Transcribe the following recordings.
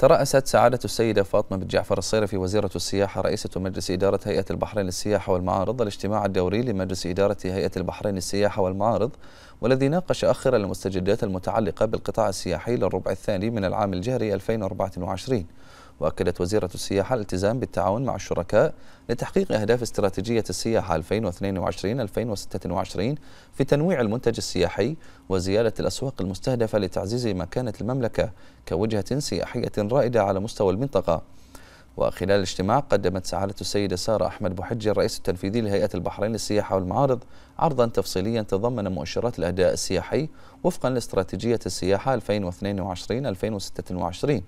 ترأست سعادة السيدة فاطمة بن جعفر الصيرفي وزيرة السياحة رئيسة مجلس إدارة هيئة البحرين للسياحة والمعارض الاجتماع الدوري لمجلس إدارة هيئة البحرين للسياحة والمعارض والذي ناقش أخر المستجدات المتعلقة بالقطاع السياحي للربع الثاني من العام الجاري 2024 وأكدت وزيرة السياحة الالتزام بالتعاون مع الشركاء لتحقيق أهداف استراتيجية السياحة 2022-2026 في تنويع المنتج السياحي وزيادة الأسواق المستهدفة لتعزيز مكانة المملكة كوجهة سياحية رائدة على مستوى المنطقة وخلال الاجتماع قدمت سعادة السيدة سارة أحمد بوحجي الرئيس التنفيذي لهيئة البحرين للسياحة والمعارض عرضا تفصيليا تضمن مؤشرات الأداء السياحي وفقا لاستراتيجية السياحة 2022-2026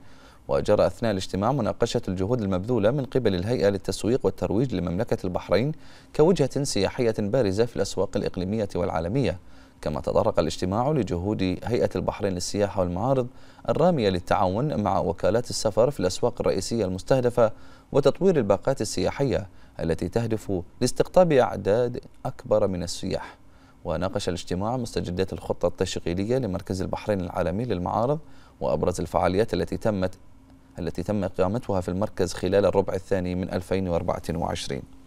وجرى أثناء الاجتماع مناقشة الجهود المبذولة من قبل الهيئة للتسويق والترويج لمملكة البحرين كوجهة سياحية بارزة في الأسواق الإقليمية والعالمية كما تطرق الاجتماع لجهود هيئة البحرين للسياحة والمعارض الرامية للتعاون مع وكالات السفر في الأسواق الرئيسية المستهدفة وتطوير الباقات السياحية التي تهدف لاستقطاب أعداد أكبر من السياح وناقش الاجتماع مستجدات الخطة التشغيلية لمركز البحرين العالمي للمعارض وأبرز الفعاليات التي تمت التي تم إقامتها في المركز خلال الربع الثاني من 2024